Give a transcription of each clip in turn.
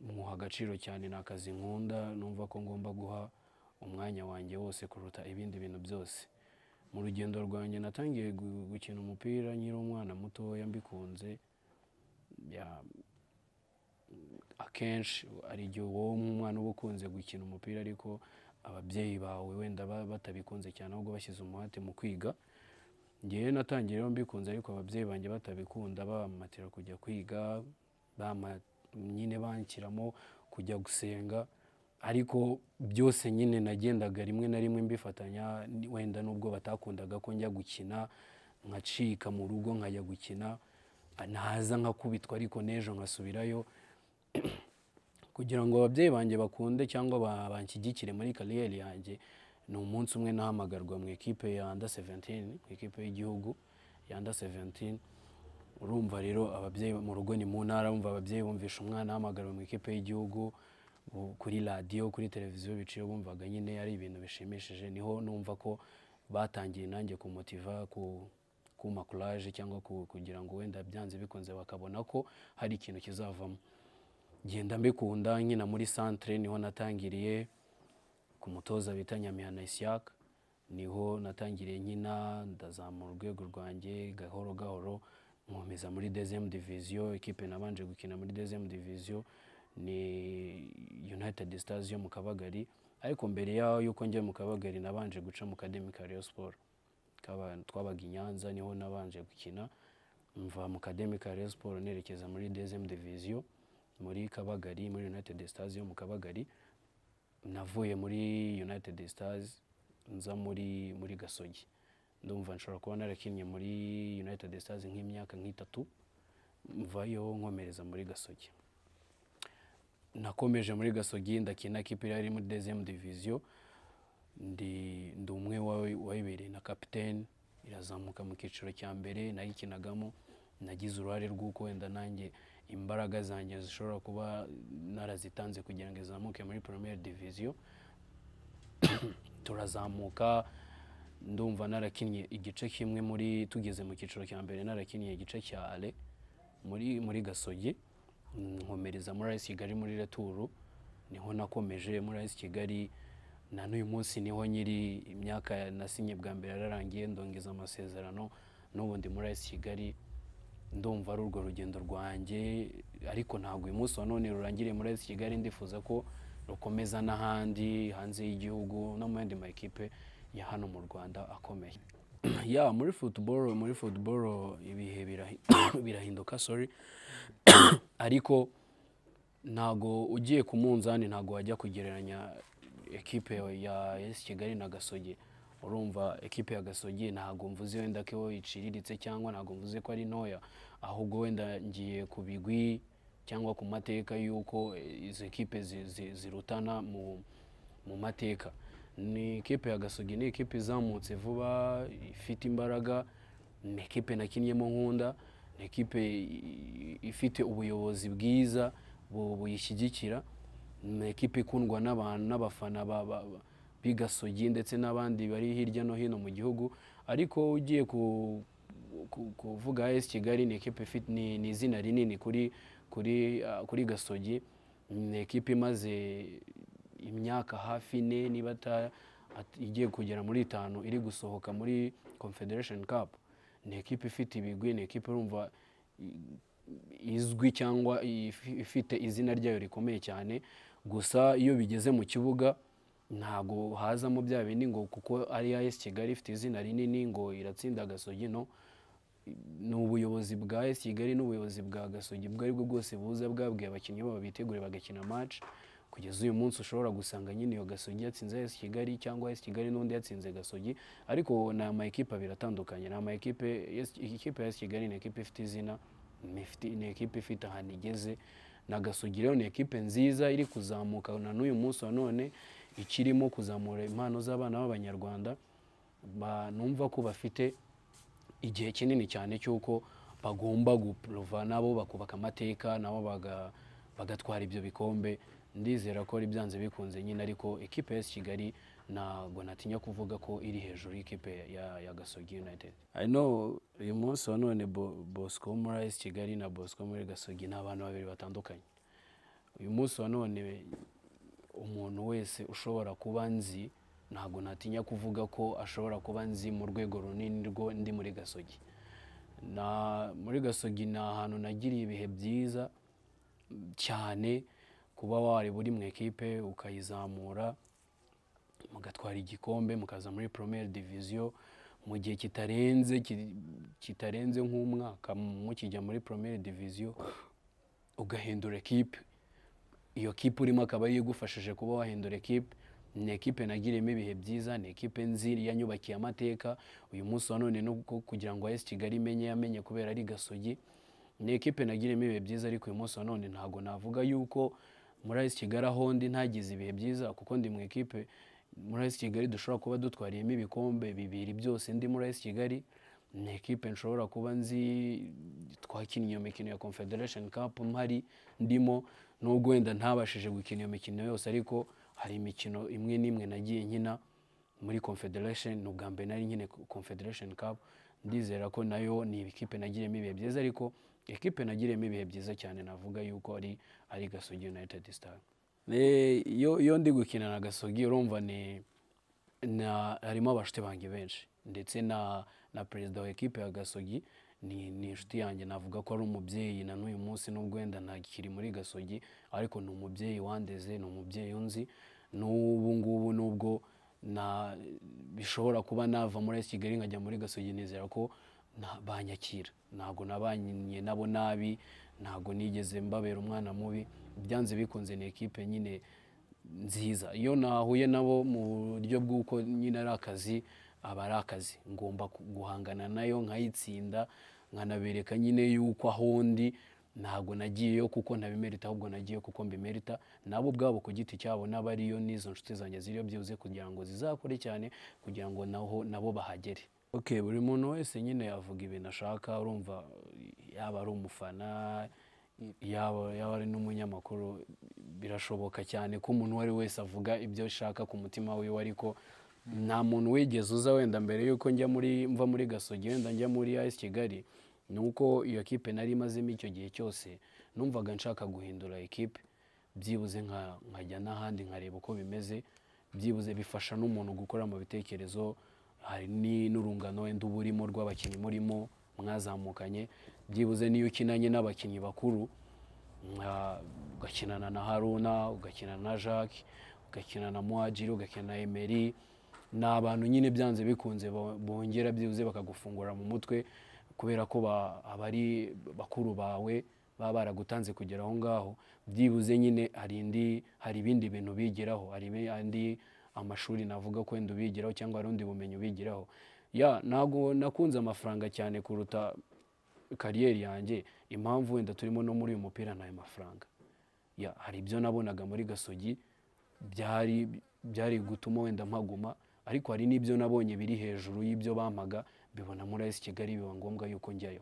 muha agaciro cyane ni akazi nkunda numva ko ngomba guha umwanya wanjye wose kuruta ibindi bintu byose mu rugendo rwanjye natangiye gukina umupira nkiri umwana mutoya mbikunze akenshi hari igihe wowe nk'umwana uba ukunze gukina umupira ariko ababyeyi bawe wenda batabikunze cyane ahubwo bashyize umuhate mu kwiga ngewe natangiye mbikunze ariko ababyeyi banjye batabikunda bamatira kujya kwiga nyine banshyiramo kujya gusenga ariko byose nyine nagendaga rimwe na rimwe mbifatanya wenda n'ubwo batakundaga ko njya gukina nkacika mu rugo nkajya gukina naza nkakubitwa ariko n'ejo nkasubirayo kugira ngo ababyeyi banjye bakunde cyangwa banshyigikire muri kariyeri yanjye ni umunsi umwe nahamagarwa mu ikipe ya anda seventini mu ikipe y'igihugu ya anda seventini urumva rero ababyeyi mu rugo ni mu ntara bumva ababyeyi bumvisha umwana hamagariwe mu ikipe y'igihugu kuri radiyo kuri televiziyo biciye bumvaga nyine ari ibintu bishimishije niho numva ko batangiye nanjye kumutiva kuma kuraje cyangwa kugira ngo wenda byanze bikunze bakabona ko hari ikintu kizavamo Ngenda mbikunda nkina muri santire niho natangiriye ku mutoza bita nyamihana isiyaka niho natangiriye nyina ndazamura urwego rwanjye gahoro gahoro nkomeza muri dezemu diviziyo ikipe nabanje gukina muri dezemu diviziyo ni United Stars yo mu kabagari ariko mbere yaho yuko njye mu kabagari nabanje guca mu kademi ka Rayon Sport twabaga i Nyanza niho nabanje gukina mva mu kademi ka Rayon Sport nerekeza muri dezemu diviziyo muri kabagari muri United Stars yo mu kabagari navuye muri United Stars nza muri muri gasogi ndumva nshobora kuba narakinnye muri united stars nk'imyaka nk'itatu mvayo nkomereza muri gasogi nakomeje muri gasogi ndakina kipe yari muri dezemu diviziyo ndi umwe wayibereye na kapitene irazamuka mu cyiciro cya mbere nayikinagamo nagize uruhare rw'uko wenda nanjye imbaraga zanjye zishobora kuba narazitanze kugira ngo izamuke muri Premier diviziyo turazamuka ndumva narakinnye igice kimwe muri tugeze mu cyiciro cya mbere narakinnye igice cya re muri muri gasogi nkomereza muri ayisi kigali muri returu niho nakomeje muri ayisi kigali na n'uyu munsi niho nyiri imyaka nasinye bwa mbere yararangiye ndongeza amasezerano n'ubundi muri ayisi kigali ndumva ari urwo rugendo rwanjye ariko ntabwo uyu munsi wa none rurangiriye muri ayisi kigali ndifuza ko rukomeza n'ahandi hanze y'igihugu no mu yandi makipe ya hano mu rwanda akomeye ya muri futuboro muri futuboro ibihe birahinduka sori ariko ntago ugiye ku munzani ntago wajya kugereranya ekipe ya esi kigali na gasogi urumva ekipe ya gasogi ntago mvuze wenda ko iciriritse cyangwa ntabwo mvuze ko ari ntoya ahubwo wenda ngiye ku bigwi cyangwa ku mateka y'uko izo ekipe zirutana mu mateka ni ikipe ya gasogi ni ikipe izamutse vuba ifite imbaraga ni ikipe nakinnyemo nkunda ni ikipe ifite ubuyobozi bwiza buyishyigikira ni ikipe ikundwa n'abantu n'abafana b'igasogi ndetse n'abandi bari hirya no hino mu gihugu ariko ugiye ku kuvuga esi kigali ni ikipe ni izina rinini kuri kuri ah, gasogi ni ikipe imaze imyaka hafi ine niba igiye kugera muri itanu iri gusohoka muri confederation cup ni ekipa ifite ibigwi ni ekipa urumva izwi cyangwa ifite izina ryayo rikomeye cyane gusa iyo bigeze mu kibuga ntabwo hazamo bya bindi ngo kuko ari ya AS Kigali ifite izina rinini ngo iratsinda Gasogi no ni ubuyobozi bwa AS Kigali n'ubuyobozi bwa Gasogi ubwo aribwo bwose buza bwabwiye abakinnyi babo bitegure bagakina match kugeza uyu munsi ushobora gusanga nyine iyo gasogi yatsinze esi kigali cyangwa esi kigali n'undi yatsinze gasogi ariko ni amakipe abiri atandukanye ni amakipe ikipe ya esi kigali ni ekipe ifite izina ni ekipe ifite ahantu igeze na gasogi rero ni ekipe nziza iri kuzamuka na n'uyu munsi wa none ikirimo kuzamura impano z'abana b'abanyarwanda numva ko bafite igihe kinini cyane cy'uko bagomba guprova nabo bakubaka amateka nabo bagatwara ibyo bikombe ndizera ko ari byanze bikunze nyine ariko ekipe ya kigali ntabwo natinya kuvuga ko iri hejuru y'ikipe ya gasogi united I know uyu munsi wa none bosco muri kigali na bosco muri gasogi ni abantu babiri batandukanye uyu munsi wa none umuntu wese ushobora kuba nzi ntabwo natinya kuvuga ko ashobora kuba nzi mu rwego runini rwo ndi muri gasogi muri gasogi ni ahantu nagiriye ibihe byiza cyane kuba wari uri mu ekipe ukayizamura mugatwara igikombe mukaza muri poromeri diviziyo mu gihe kitarenze kitarenze nk'umwaka mukijya muri poromeri diviziyo ugahindura ekipe iyo kipe urimo akaba ariyo igufashije kuba wahindura ekipe ni ekipe nagiriyemo ibihe byiza ni ekipe nziri yanyubakiye amateka uyu munsi wa none nubwo kugira ngo esi kigali imenye yamenye kubera ari gasogi ni ekipe nagiriyemo ibihe byiza ariko uyu munsi wa none ntabwo navuga yuko muri kigali aho ndi ntagize ibihe byiza kuko ndi mu ikipe muri kigali dushobora kuba dutwariyemo ibikombe bibiri byose ndi muri kigali ni ekipe nshobora kuba nzi twakinnye iyo mikino ya confederation cup mpari ndimo nubwo wenda ntabashije gukina iyo mikino yose ariko hari imikino imwe n'imwe nagiye nkina muri confederation ni ubwa mbere nari nyine confederation cup ndizera ko nayo ni ibikipe nagiyemo ibihe byiza ariko ekipe nagiriyemo ibihe byiza cyane navuga yuko ari ari gasogi united star iyo ndi gukina na gasogi urumva ni harimo abashuti banjye benshi ndetse na perezida wa ekipe ya gasogi ni inshuti yanjye navuga ko ari umubyeyi na n'uyu munsi nubwo wenda ntakiri muri gasogi ariko ni umubyeyi wandeze ni umubyeyi unzi n'ubu ngubu nubwo bishobora kuba nava muri kigali nkajya muri gasogi nizera ko banyakira ntabwo nabanye nabo nabi ntabwo nigeze mbabera umwana mubi byanze bikunze ni ekipe nyine nziza iyo nahuye nabo mu buryo bw'uko nyine ari akazi aba ari akazi ngomba guhangana nayo nkayitsinda nkanabereka nyine y'uko aho ndi ntabwo nagiyeyo kuko ntabimerita ahubwo nagiye kuko mbimerita nabo ubwabo ku giti cyabo n'abariyo n'izo nshuti zanjye ziriyo byibuze kugira ngo zizakore cyane kugira ngo naho nabo bahagere buri muntu wese nyine yavuga ibintu ashaka urumva yaba ari umufana yaba ari n'umunyamakuru birashoboka cyane ko umuntu uwo ari wese avuga ibyo ashaka ku mutima wiwe ariko nta muntu wigeze uza wenda mbere y'uko njya muri mva muri gasogi wenda njya muri ayisi kigali ni uko iyo kipe nari imazemo icyo gihe cyose numvaga nshaka guhindura ekipe byibuze nkajya n'ahandi nkareba uko bimeze byibuze bifasha n'umuntu gukora mu bitekerezo hari n'urungano wenda uba urimo rw'abakinnyi murimo mwazamukanye byibuze niyo ukinanye n'abakinnyi bakuru ugakinana na haruna ugakinana na jacques ugakinana na muhajiri ugakina na emeri ni abantu nyine byanze bikunze bongera byibuze bakagufungura mu mutwe kubera ko abari bakuru bawe baba baragutanze kugera aho ngaho byibuze nyine hari hari ibindi bintu bigeraho hari andi amashuri navuga ko wenda ubigiraho cyangwa hari ubundi bumenyi ubigiraho ya ntabwo nakunze amafaranga cyane kuruta kariyeri yanjye impamvu wenda turimo no muri uyu mupira ni ayo mafaranga ya hari ibyo nabonaga muri gasogi byari byari gutuma wenda mpaguma ariko hari n'ibyo nabonye biri hejuru y'ibyo bampaga bibona muri esi kigali biba ngombwa yuko njyayo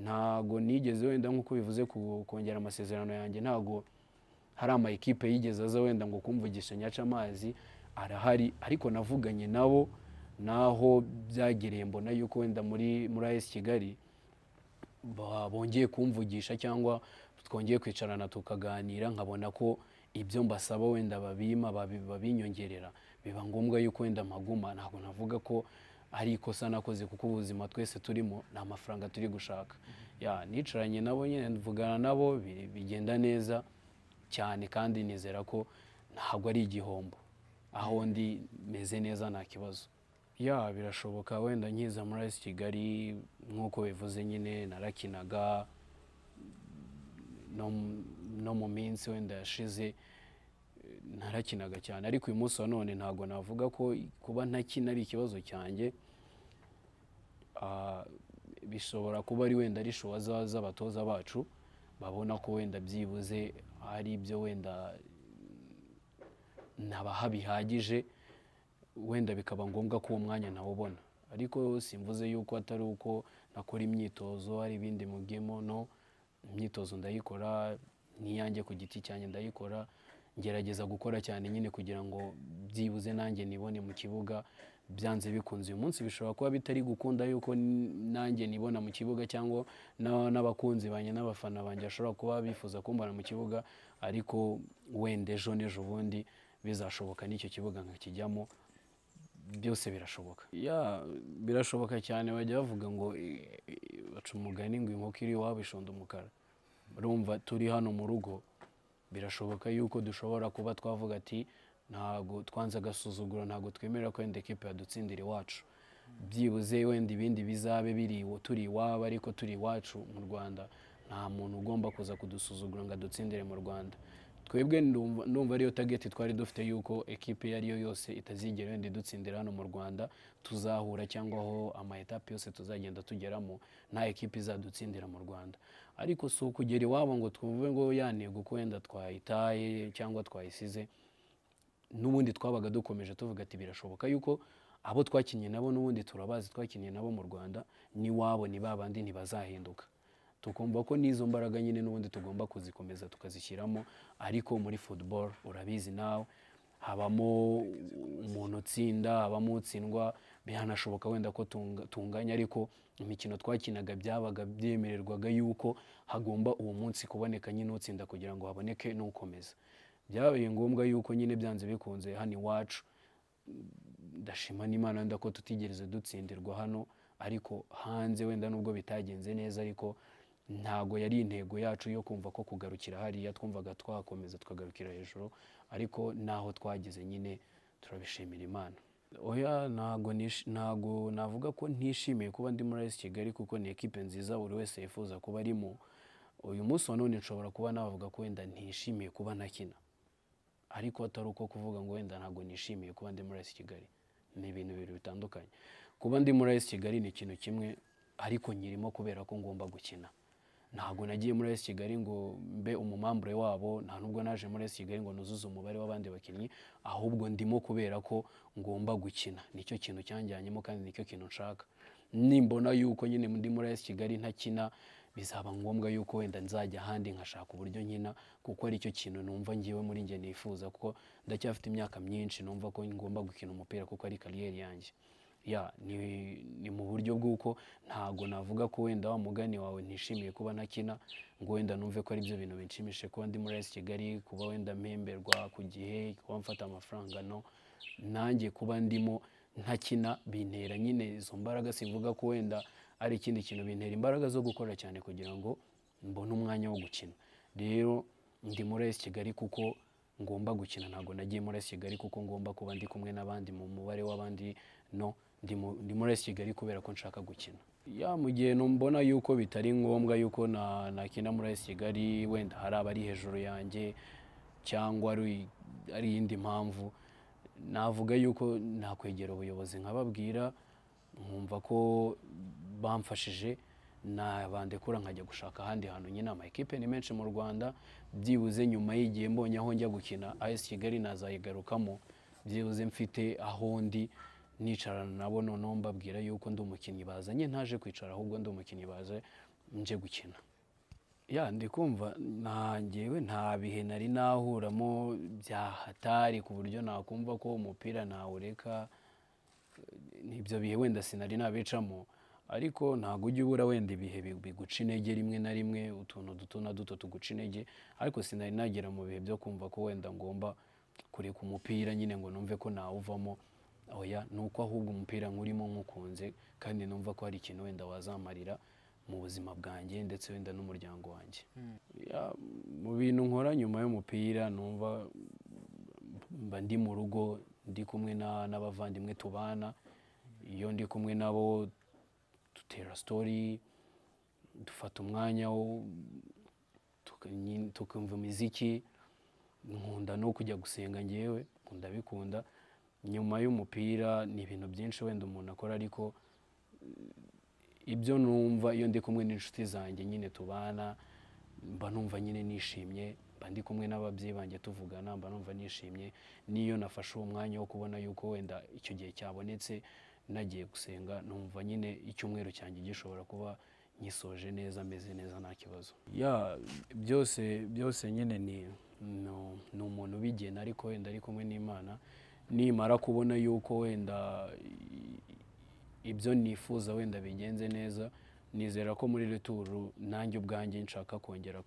Ntabwo nigeze wenda nk'uko bivuze kongera amasezerano yanjye ntago hari ama ekipe yigeze aza wenda ngo kumvugisha nyaca amazi arahari ariko navuganye nabo naho byagereye mbona yuko wenda muri muri ayesi kigali bongeye kumvugisha cyangwa twongeye kwicarana tukaganira nkabona ko ibyo mbasaba wenda babima babinyongerera biba ngombwa yuko wenda maguma ntabwo navuga ko ari ikosa nakoze kuko ubuzima twese turimo ni amafaranga turi gushaka ya nicaranye nabo nyine mvugana nabo bigenda neza cyane kandi nizera ko ntabwo ari igihombo aho ndi meze neza nta kibazo ya birashoboka wenda nkiza muri esi kigali nk'uko bivuze nyine narakinaga no mu minsi wenda yashize narakinaga cyane ariko uyu munsi wa none ntabwo navuga ko kuba ntakina ari ikibazo cyanjye ah, bishobora kuba ari wenda ari showa z'abatoza bacu babona ko wenda byibuze ari ibyo wenda nabaha bihagije wenda bikaba ngombwa ko uwo mwanya nawe ubona. ariko simvuze yuko atari uko nakora imyitozo hari ibindi mugemo no imyitozo ndayikora n'iyanjye ku giti cyanjye ndayikora ngerageza gukora cyane nyine kugira ngo byibuze nanjye nibone mu kibuga byanze bikunze uyu munsi bishobora kuba bitari gukunda yuko nanjye nibona mu kibuga cyangwa n'abakunzi banjye n'abafana banjye bashobora kuba bifuza kumbona mu kibuga ariko wenda ejo n'ejo bundi bizashoboka n'icyo kibuga nkakijyamo byose birashoboka ya birashoboka cyane bajya bavuga ngo e, e, baca umugani ngo inkoko iri iwabo ishonda umukara urumva turi hano mu rugo birashoboka yuko dushobora kuba twavuga ati ntabwo twanze agasuzuguro ntabwo twemerera ko wenda ekipa yadutsindira iwacu byibuze wenda ibindi bizabe biri turi iwabo ariko turi iwacu mu rwanda nta muntu ugomba kuza kudusuzugura ngo adutsindire mu rwanda twebwe ndumva ariyo tageti twari dufite yuko ekipe iyo ariyo yose itazigera yenda idutsindira hano mu rwanda tuzahura cyangwa aho amayetape yose tuzagenda tugeramo nta ekipe izadutsindira mu rwanda ariko si ukugera iwabo ngo twumve ngo yaniye uko wenda twayitaye cyangwa twayisize n'ubundi twabaga dukomeje tuvuga ati birashoboka yuko abo twakinnye nabo n'ubundi turabazi twakinnye nabo mu rwanda n'iwabo ni babandi ntibazahinduka tugomba ko n'izo mbaraga nyine n'ubundi tugomba kuzikomeza tukazishyiramo ariko muri football urabizi nawe habamo umuntu utsinda habamo utsindwa bihanashoboka wenda ko tunganya ariko imikino twakinaga byabaga byemererwaga yuko hagomba uwo munsi kuboneka nyine utsinda kugira ngo haboneke n'ukomeza byabaye ngombwa yuko nyine byanze bikunze hano iwacu ndashima n'imana wenda ko tutigereze dutsindirwa hano ariko hanze wenda nubwo bitagenze neza ariko ntago yari intego yacu yo kumva ko kugarukira hariya twumvaga twakomeza tukagarukira hejuru ariko n'aho twageze nyine turabishimira imana oya ntago navuga ko ntishimiye kuba ndi muri esi kigali kuko ni ekipe nziza buri wese yifuza kuba arimo uyu munsi wa none nshobora kuba navuga ko wenda ntishimiye kuba nakina ariko atari uko kuvuga ngo wenda ntago nishimiye kuba ndi muri esi kigali ni ibintu bibiri bitandukanye kuba ndi muri esi kigali ni ikintu kimwe ariko nyirimo kubera ko ngomba gukina ntabwo nagiye muri esi kigali ngo mbe umumambure wabo nta nubwo naje muri esi kigali ngo nuzuze umubare w'abandi bakinnyi ahubwo ndimo kubera ko ngomba gukina nicyo kintu cyanjyanyemo kandi nicyo kintu nshaka nimbona yuko nyine ndi muri esi kigali ntakina bizaba ngombwa yuko wenda nzajya ahandi nkashaka uburyo nkina kuko ari cyo kintu numva ngiwe muri njye nifuza kuko ndacyafite imyaka myinshi numva ko ngomba gukina umupira kuko ari kariyeri yanjye ya ni mu buryo bw'uko ntago navuga ko wenda wa mugani wawe ntishimiye kuba ntakina ngo wenda numve ko ari byo bintu binshimishe kuba ndi muri esi kigali kuba wenda mpemberwa ku gihe kuba mfata amafaranga no nanjye kuba ndimo ntakina bintera nyine izo mbaraga simvuga ko wenda ari ikindi kintu bintera imbaraga zo gukora cyane kugira ngo mbone umwanya wo gukina rero ndi muri esi kigali kuko ngomba gukina ntabwo nagiye muri esi kigali kuko ngomba kuba ndi kumwe n'abandi mu mubare w'abandi no ndi muri esi kigali kubera ko nshaka gukina ya mu gihe mbona yuko bitari ngombwa yuko nakina muri esi kigali wenda hari abari hejuru yanjye cyangwa ari iyindi mpamvu navuga yuko nakwegera ubuyobozi nkababwira nkumva ko bamfashije nabandekura nkajya gushaka ahandi hantu nyine amakipe ni menshi mu rwanda byibuze nyuma y'igihe mbonye aho njya gukina esi kigali nazayigarukamo byibuze mfite aho ndi nicarana nabo noneho mbabwira yuko ndi umukinnyi bazanye ntaje kwicara ahubwo ndi umukinnyi baje nje gukina ya ndi kumva ntangewe nta bihe nari nahuramo bya hatari ku buryo nakumva ko umupira nawureka n'ibyo bihe wenda sinari nabicamo ariko ntabwo ujya ubura wenda ibihe biguca intege rimwe na rimwe utuntu duto na duto tuguca intege ariko sinari nagera mu bihe byo kumva ko wenda ngomba kureka umupira nyine ngo numve ko nawuvamo oya ni uko ahubwo umupira nkurimo nkukunze kandi numva ko hari ikintu wenda wazamarira mu buzima bwanjye ndetse wenda n'umuryango wanjye hmm. mu bintu nkora nyuma y'umupira numva mba ndi mu rugo ndi kumwe n'abavandimwe tubana iyo ndi kumwe nabo dutera sitori dufata umwanya wo tukumva imiziki nkunda no kujya gusenga ngewe ndabikunda nyuma y'umupira ni ibintu byinshi wenda umuntu akora ariko ibyo numva iyo ndi kumwe n'inshuti zanjye nyine tubana mba numva nyine nishimye mba ndi kumwe n'ababyeyi banjye tuvugana mba numva nishimye n'iyo nafashe uwo mwanya wo kubona yuko wenda icyo gihe cyabonetse nagiye gusenga numva nyine icyumweru cyanjye gishobora kuba nyisoje neza ameze neza nta kibazo byose byose nyine ni umuntu ubigena ariko wenda ari kumwe n'imana nimara kubona yuko wenda ibyo nifuza wenda bigenze neza nizera ko muri returu nanjye ubwanjye nshaka kongera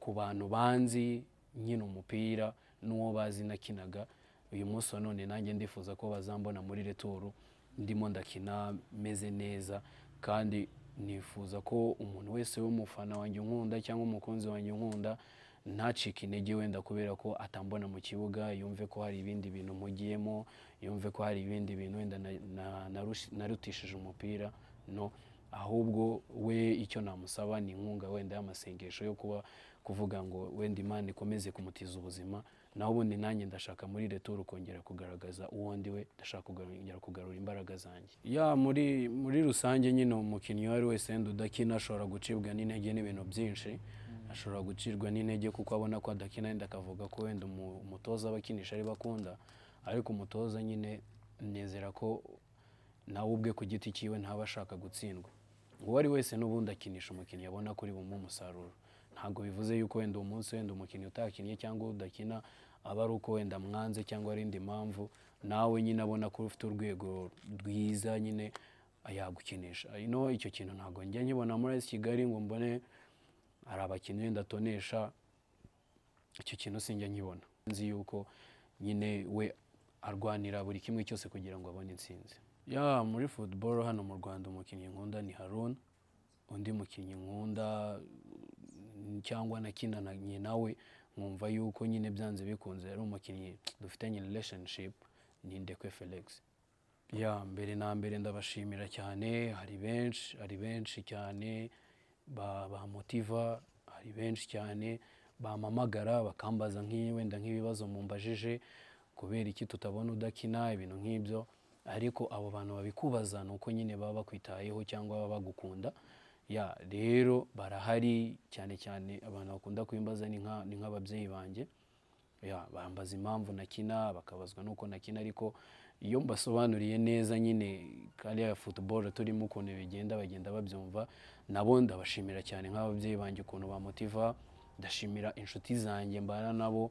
ku bantu banzi nyine umupira n'uwo bazi nakinaga uyu munsi wa none nanjye ndifuza ko bazambona muri returu ndimo ndakina meze neza kandi nifuza ko umuntu wese w'umufana wanjye unkunda cyangwa umukunzi wanjye unkunda ntacike intege wenda kubera ko atambona mu kibuga yumve ko hari ibindi bintu mugiyemo yumve ko hari ibindi bintu wenda narutishije umupira no ahubwo we icyo namusaba ni inkunga wenda y'amasengesho yo kuba kuvuga ngo wenda imana ikomeze kumutiza ubuzima naho ubundi nanjye ndashaka muri returu kongera kugaragaza uwo ndi we ndashaka kongera kugarura imbaraga zanjye ya muri muri rusange nyine umukinnyi uwo ari wese udakina ashobora gucibwa n'intege n'ibintu byinshi ashobora gucirwa n'intege kuko abona ko adakina wenda akavuga ko wenda umutoza abakinisha ari bakunda ariko umutoza nyine nezera ko nawe ubwe ku giti cyiwe ntaba ashaka gutsindwa uwo ari wese n'ubundi akinisha umukinnyi abona kuri bumwe umusaruro ntabwo bivuze yuko wenda umunsi wenda umukinnyi utakinnye cyangwa udakina aba ari uko wenda mwanze cyangwa ari indi mpamvu nawe nyine abona ko ufite urwego rwiza nyine yagukinisha icyo kintu ntabwo njya nkibona muri kigali ngo mbone hari abakinnyi wenda atonesha icyo kintu sinjya nkibona nzi yuko nyine we arwanira buri kimwe cyose kugira ngo abone intsinzi ya muri football hano mu rwanda umukinnyi nkunda ni haruna undi mukinnyi nkunda cyangwa na nakinananye nawe nkumva yuko nyine byanze bikunze ari umukinnyi dufitanye relationship ni ndekwe felix ya mbere na mbere ndabashimira cyane hari benshi hari benshi cyane bamotiva hari benshi cyane bamamagara bakambaza wenda nk'ibibazo mumbajije kubera iki tutabona udakina ibintu nk'ibyo ariko abo bantu babikubaza ni uko nyine baba bakwitayeho cyangwa baba bagukunda ya rero barahari cyane cyane abantu bakunda kwimbaza ni nk'ababyeyi banjye bambaza impamvu nakina bakabazwa n'uko nakina ariko iyo mbasobanuriye neza nyine kariya futuboro turimo ukuntu bigenda bagenda babyumva nabo ndabashimira cyane nk'ababyeyi banjye ukuntu bamotiva ndashimira inshuti zanjye mbana nabo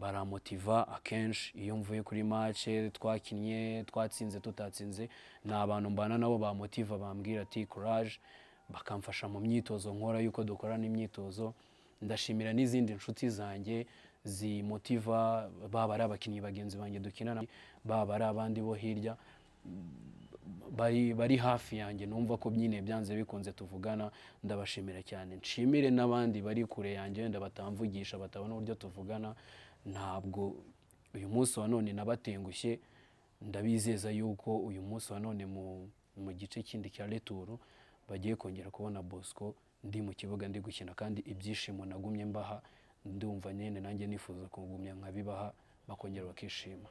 baramotiva akenshi iyo mvuye kuri mace twakinnye twatsinze tutatsinze ni abantu mbana nabo bamotiva bambwira ati kuraje bakamfasha mu myitozo nkora y'uko dukorana imyitozo ndashimira n'izindi nshuti zanjye zimutiva baba ari abakinnyi bagenzi banjye dukinana baba ari abandi bo hirya bari hafi yanjye numva ko nyine byanze bikunze tuvugana ndabashimira cyane nshimire n'abandi bari kure yanjye batamvugisha batabona uburyo tuvugana ntabwo uyu munsi wa none nabatengushye ndabizeza yuko uyu munsi wa none mu gice kindi cya returu bagiye kongera kubona bosco ndi mu kibuga ndi gukina kandi ibyishimo nagumye mbaha ndumva nyine nanjye nifuza kugumya nkabibaha bakongera bakishima